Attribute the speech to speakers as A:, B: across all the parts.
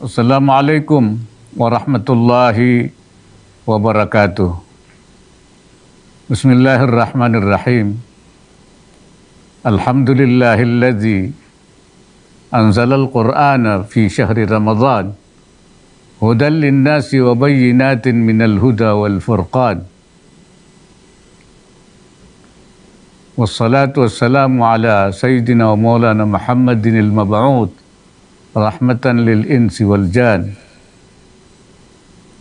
A: السلام عليكم ورحمة الله الله وبركاته بسم الرحمن الرحيم الحمد لله الذي أنزل القرآن في شهر رمضان هدى للناس وبينات من الهدى والفرقان والصلاة والسلام على سيدنا ومولانا محمد المبعوث rahmatan lil insi wal jan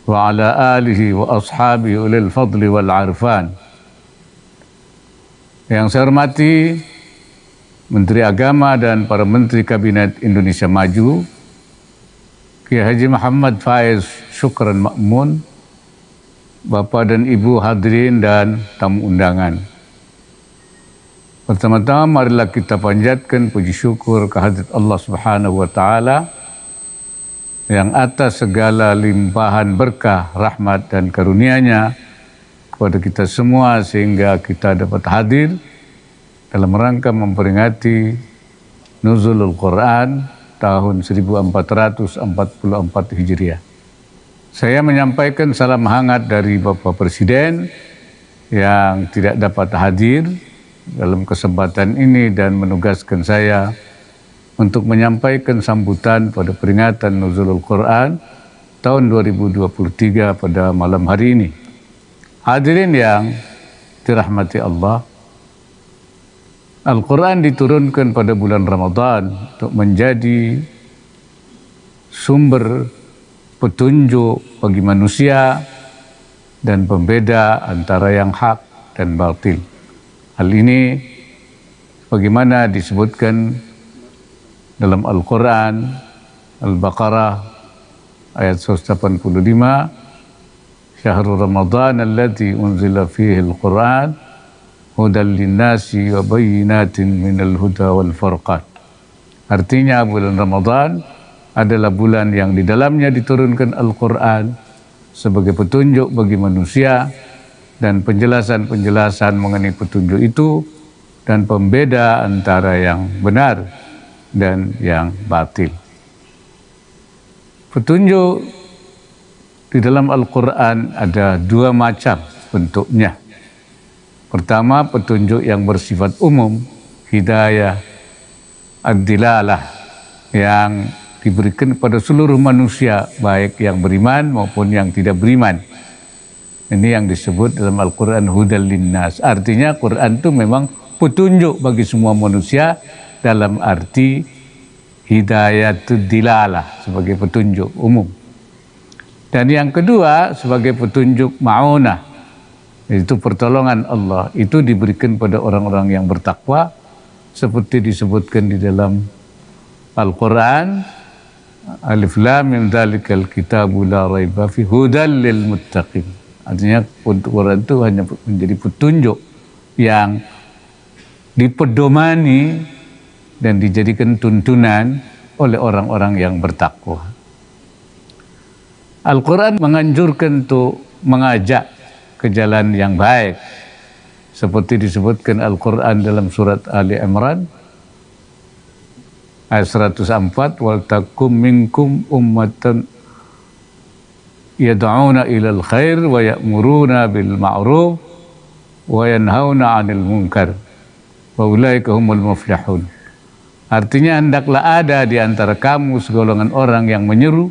A: wa ala alihi wa ashabihi ulil fadli wal arfan yang saya hormati Menteri Agama dan para Menteri Kabinet Indonesia Maju Kiai Haji Muhammad Faiz Syukran Makmun Bapak dan Ibu hadirin dan tamu undangan Pertama-tama marilah kita panjatkan puji syukur kehadirat Allah Subhanahu wa taala yang atas segala limpahan berkah, rahmat dan karunia-Nya kepada kita semua sehingga kita dapat hadir dalam rangka memperingati Nuzulul Quran tahun 1444 Hijriah. Saya menyampaikan salam hangat dari Bapak Presiden yang tidak dapat hadir dalam kesempatan ini dan menugaskan saya untuk menyampaikan sambutan pada peringatan Nuzulul Quran tahun 2023 pada malam hari ini. Hadirin yang dirahmati Allah, Al-Quran diturunkan pada bulan Ramadan untuk menjadi sumber petunjuk bagi manusia dan pembeda antara yang hak dan batil. Hal ini bagaimana disebutkan dalam Al-Quran, Al-Baqarah ayat 185, Syahrul Ramadan alladhi unzila fihi Al-Quran, hudal linnasi wa bayinatin minal huda wal farqan. Artinya bulan Ramadhan adalah bulan yang di dalamnya diturunkan Al-Quran sebagai petunjuk bagi manusia, dan penjelasan-penjelasan mengenai petunjuk itu dan pembeda antara yang benar dan yang batil. Petunjuk di dalam Al-Quran ada dua macam bentuknya. Pertama, petunjuk yang bersifat umum, hidayah, ad yang diberikan kepada seluruh manusia, baik yang beriman maupun yang tidak beriman ini yang disebut dalam Al-Quran hudal linnas. Artinya Quran itu memang petunjuk bagi semua manusia dalam arti hidayatul dilalah sebagai petunjuk umum. Dan yang kedua sebagai petunjuk ma'unah. Itu pertolongan Allah. Itu diberikan pada orang-orang yang bertakwa seperti disebutkan di dalam Al-Quran Alif Lam yang Dalikal Kitabu La Raiba Fi Hudal Lil Muttaqin Artinya untuk Quran itu hanya menjadi petunjuk yang dipedomani dan dijadikan tuntunan oleh orang-orang yang bertakwa. Al-Quran menganjurkan untuk mengajak ke jalan yang baik. Seperti disebutkan Al-Quran dalam surat Ali Imran ayat 104 wal takum minkum ummatan yad'una ilal khair wa ya'muruna bil ma'ruf wa yanhauna 'anil munkar wa ulaika humul muflihun artinya hendaklah ada di antara kamu segolongan orang yang menyuruh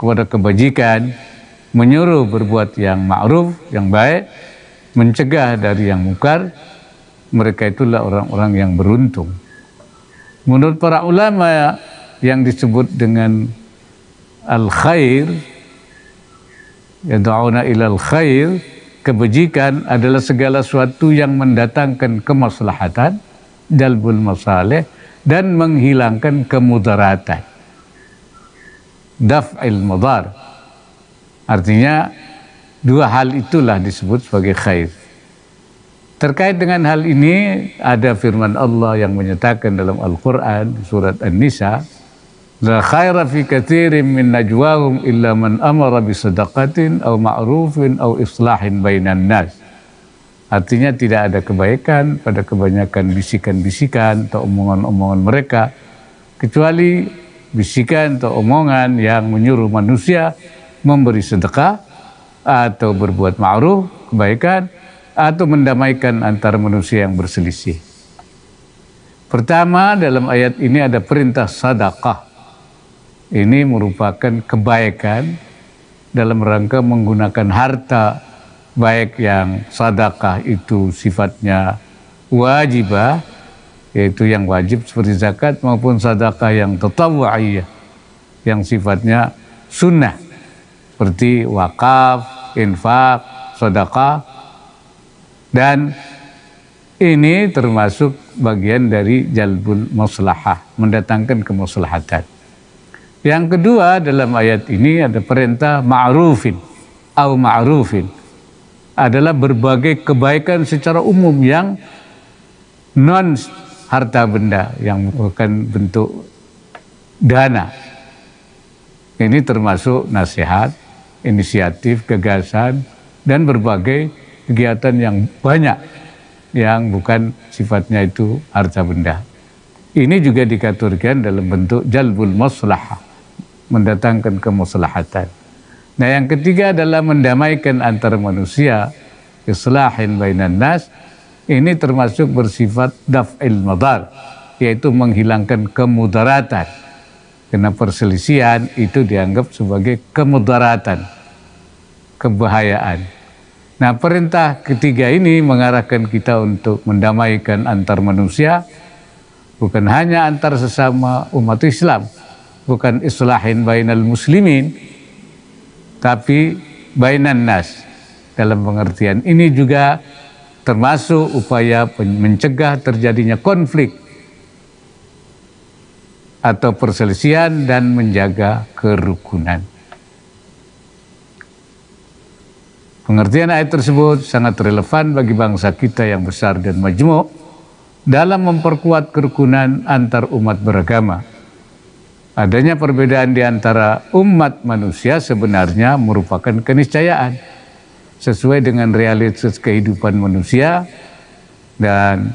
A: kepada kebajikan menyuruh berbuat yang ma'ruf yang baik mencegah dari yang mungkar mereka itulah orang-orang yang beruntung menurut para ulama yang disebut dengan al khair yad'una ilal khair kebajikan adalah segala sesuatu yang mendatangkan kemaslahatan jalbul masalih dan menghilangkan kemudaratan daf'il mudar artinya dua hal itulah disebut sebagai khair Terkait dengan hal ini ada firman Allah yang menyatakan dalam Al-Qur'an surat An-Nisa La khaira fi katirin min najwahum illa man amara bi sadaqatin aw ma'rufin aw islahin bainan nas. Artinya tidak ada kebaikan pada kebanyakan bisikan-bisikan atau omongan-omongan mereka kecuali bisikan atau omongan yang menyuruh manusia memberi sedekah atau berbuat ma'ruf kebaikan atau mendamaikan antara manusia yang berselisih. Pertama dalam ayat ini ada perintah sadaqah ini merupakan kebaikan dalam rangka menggunakan harta baik yang sadakah itu sifatnya wajibah yaitu yang wajib seperti zakat maupun sadakah yang tatawu'iyah yang sifatnya sunnah seperti wakaf, infak, sadakah, dan ini termasuk bagian dari jalbul maslahah, mendatangkan kemaslahatan. Yang kedua dalam ayat ini ada perintah ma'rufin au ma'rufin adalah berbagai kebaikan secara umum yang non harta benda yang bukan bentuk dana. Ini termasuk nasihat, inisiatif, gagasan dan berbagai kegiatan yang banyak yang bukan sifatnya itu harta benda. Ini juga dikaturkan dalam bentuk jalbul maslahah mendatangkan kemuslahatan. Nah, yang ketiga adalah mendamaikan antar manusia, islahin bainan nas. Ini termasuk bersifat daf'il madar, yaitu menghilangkan kemudaratan. Karena perselisihan itu dianggap sebagai kemudaratan, kebahayaan. Nah, perintah ketiga ini mengarahkan kita untuk mendamaikan antar manusia, bukan hanya antar sesama umat Islam, bukan islahin bainal muslimin tapi bainan nas dalam pengertian ini juga termasuk upaya mencegah terjadinya konflik atau perselisihan dan menjaga kerukunan. Pengertian ayat tersebut sangat relevan bagi bangsa kita yang besar dan majemuk dalam memperkuat kerukunan antar umat beragama Adanya perbedaan di antara umat manusia sebenarnya merupakan keniscayaan sesuai dengan realitas kehidupan manusia dan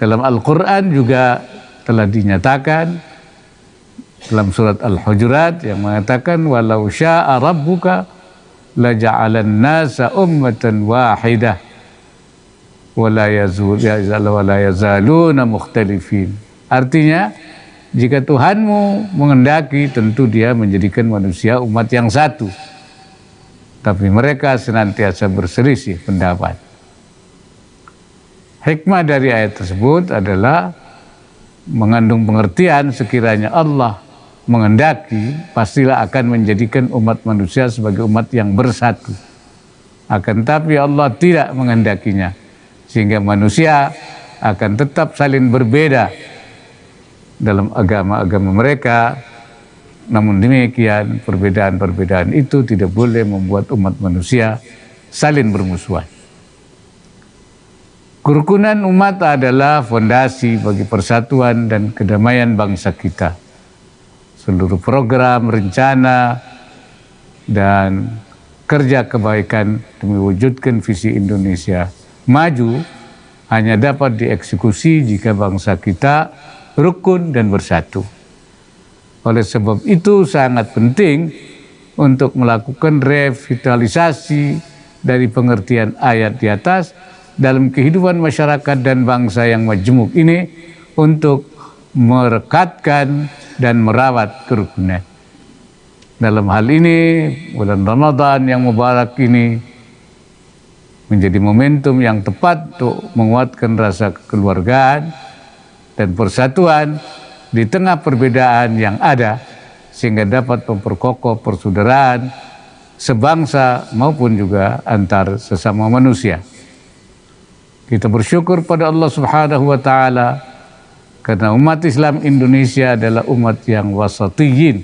A: dalam Al-Qur'an juga telah dinyatakan dalam surat Al-Hujurat yang mengatakan walau syaa rabbuka la ja'alan nasa ummatan wahidah wala ya, wala yazaluna mukhtalifin artinya jika Tuhanmu mengendaki, tentu Dia menjadikan manusia umat yang satu. Tapi mereka senantiasa berselisih pendapat. Hikmah dari ayat tersebut adalah mengandung pengertian sekiranya Allah mengendaki, pastilah akan menjadikan umat manusia sebagai umat yang bersatu. Akan tapi Allah tidak mengendakinya, sehingga manusia akan tetap saling berbeda dalam agama-agama mereka. Namun demikian, perbedaan-perbedaan itu tidak boleh membuat umat manusia saling bermusuhan. Kerukunan umat adalah fondasi bagi persatuan dan kedamaian bangsa kita. Seluruh program, rencana, dan kerja kebaikan demi wujudkan visi Indonesia maju hanya dapat dieksekusi jika bangsa kita rukun dan bersatu. Oleh sebab itu sangat penting untuk melakukan revitalisasi dari pengertian ayat di atas dalam kehidupan masyarakat dan bangsa yang majemuk ini untuk merekatkan dan merawat kerukunan. Dalam hal ini, bulan Ramadan yang mubarak ini menjadi momentum yang tepat untuk menguatkan rasa kekeluargaan, dan persatuan di tengah perbedaan yang ada sehingga dapat memperkokoh persaudaraan sebangsa maupun juga antar sesama manusia. Kita bersyukur pada Allah Subhanahu wa taala karena umat Islam Indonesia adalah umat yang wasatiyin,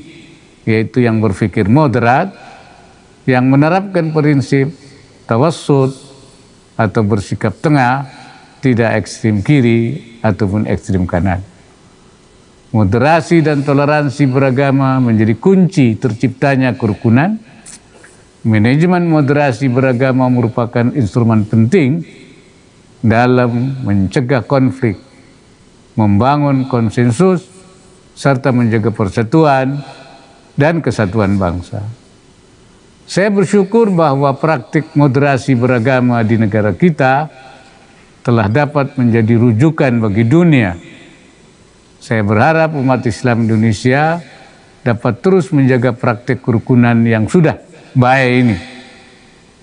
A: yaitu yang berpikir moderat, yang menerapkan prinsip tawassut atau bersikap tengah tidak ekstrim kiri ataupun ekstrim kanan. Moderasi dan toleransi beragama menjadi kunci terciptanya kerukunan. Manajemen moderasi beragama merupakan instrumen penting dalam mencegah konflik, membangun konsensus, serta menjaga persatuan dan kesatuan bangsa. Saya bersyukur bahwa praktik moderasi beragama di negara kita telah dapat menjadi rujukan bagi dunia. Saya berharap umat Islam Indonesia dapat terus menjaga praktik kerukunan yang sudah baik ini.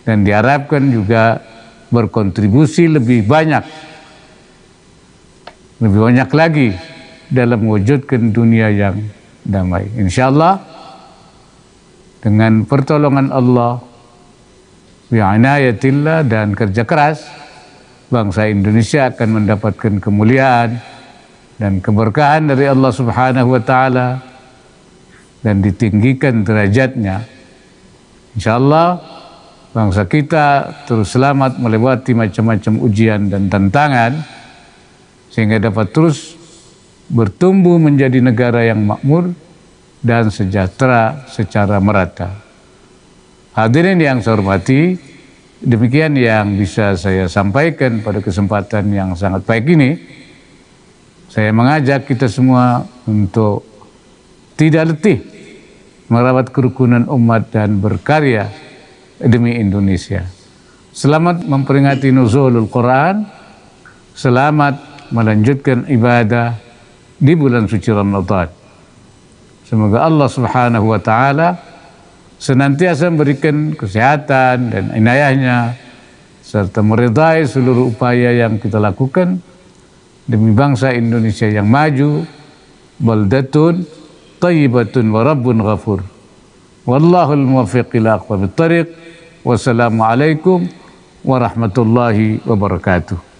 A: Dan diharapkan juga berkontribusi lebih banyak, lebih banyak lagi dalam mewujudkan dunia yang damai. Insya Allah dengan pertolongan Allah, bi'anayatillah dan kerja keras, bangsa Indonesia akan mendapatkan kemuliaan dan keberkahan dari Allah Subhanahu wa taala dan ditinggikan derajatnya. Insyaallah bangsa kita terus selamat melewati macam-macam ujian dan tantangan sehingga dapat terus bertumbuh menjadi negara yang makmur dan sejahtera secara merata. Hadirin yang saya hormati, Demikian yang bisa saya sampaikan pada kesempatan yang sangat baik ini. Saya mengajak kita semua untuk tidak letih merawat kerukunan umat dan berkarya demi Indonesia. Selamat memperingati nuzulul Quran. Selamat melanjutkan ibadah di bulan suci Ramadan. Semoga Allah Subhanahu wa taala senantiasa memberikan kesehatan dan inayahnya serta meredai seluruh upaya yang kita lakukan demi bangsa Indonesia yang maju baldatun tayyibatun wa rabbun ghafur wallahu al-muwaffiq ila aqwamit tariq wassalamu alaikum warahmatullahi wabarakatuh